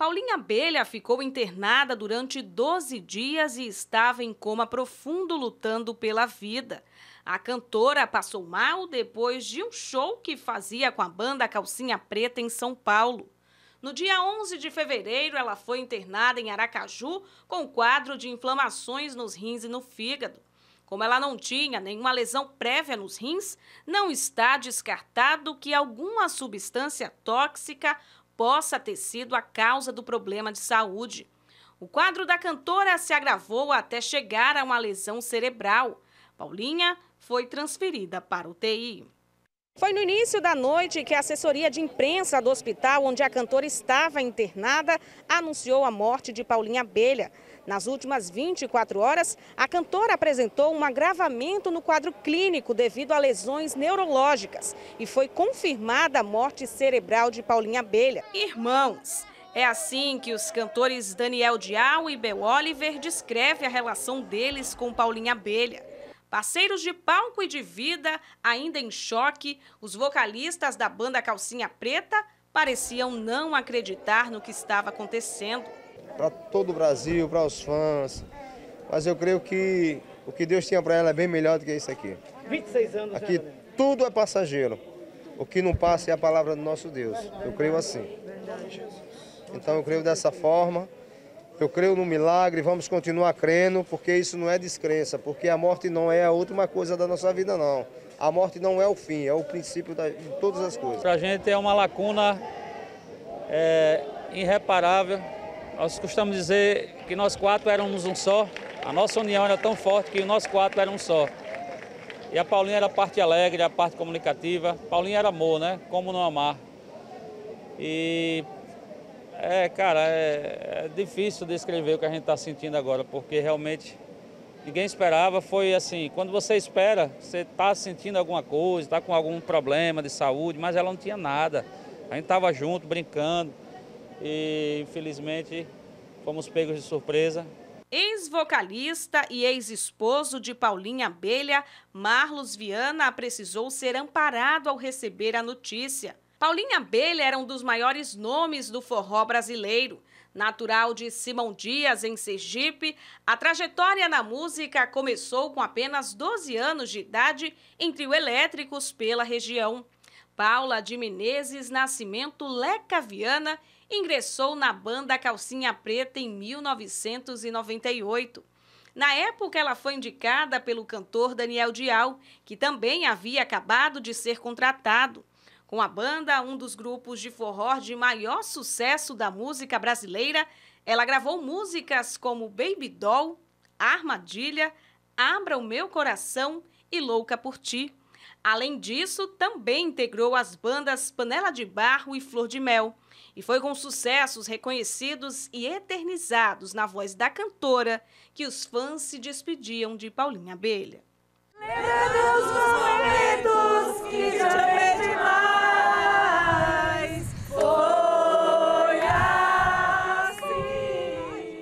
Paulinha Abelha ficou internada durante 12 dias e estava em coma profundo lutando pela vida. A cantora passou mal depois de um show que fazia com a banda Calcinha Preta em São Paulo. No dia 11 de fevereiro, ela foi internada em Aracaju com quadro de inflamações nos rins e no fígado. Como ela não tinha nenhuma lesão prévia nos rins, não está descartado que alguma substância tóxica possa ter sido a causa do problema de saúde. O quadro da cantora se agravou até chegar a uma lesão cerebral. Paulinha foi transferida para UTI. Foi no início da noite que a assessoria de imprensa do hospital onde a cantora estava internada anunciou a morte de Paulinha Abelha. Nas últimas 24 horas, a cantora apresentou um agravamento no quadro clínico devido a lesões neurológicas e foi confirmada a morte cerebral de Paulinha Abelha. Irmãos, é assim que os cantores Daniel Dial e Bel Oliver descrevem a relação deles com Paulinha Abelha. Parceiros de palco e de vida, ainda em choque, os vocalistas da banda Calcinha Preta pareciam não acreditar no que estava acontecendo. Para todo o Brasil, para os fãs, mas eu creio que o que Deus tinha para ela é bem melhor do que isso aqui. 26 anos né, Aqui já, né? tudo é passageiro. O que não passa é a palavra do nosso Deus. Eu creio assim. Então eu creio dessa forma. Eu creio no milagre, vamos continuar crendo, porque isso não é descrença, porque a morte não é a última coisa da nossa vida, não. A morte não é o fim, é o princípio de todas as coisas. Para a gente é uma lacuna é, irreparável. Nós costumamos dizer que nós quatro éramos um só. A nossa união era tão forte que nós quatro éramos um só. E a Paulinha era a parte alegre, a parte comunicativa. Paulinha era amor, né? Como não amar? E é, cara, é, é difícil descrever o que a gente está sentindo agora, porque realmente ninguém esperava. Foi assim, quando você espera, você está sentindo alguma coisa, está com algum problema de saúde, mas ela não tinha nada. A gente estava junto, brincando, e infelizmente fomos pegos de surpresa. Ex-vocalista e ex-esposo de Paulinha Abelha, Marlos Viana precisou ser amparado ao receber a notícia. Paulinha Abelha era um dos maiores nomes do forró brasileiro. Natural de Simão Dias, em Sergipe, a trajetória na música começou com apenas 12 anos de idade em trio elétricos pela região. Paula de Menezes Nascimento Leca Viana ingressou na banda Calcinha Preta em 1998. Na época, ela foi indicada pelo cantor Daniel Dial, que também havia acabado de ser contratado. Com a banda, um dos grupos de forró de maior sucesso da música brasileira, ela gravou músicas como Baby Doll, Armadilha, Abra o Meu Coração e Louca por Ti. Além disso, também integrou as bandas Panela de Barro e Flor de Mel. E foi com sucessos reconhecidos e eternizados na voz da cantora que os fãs se despediam de Paulinha Abelha. Lembra dos momentos que já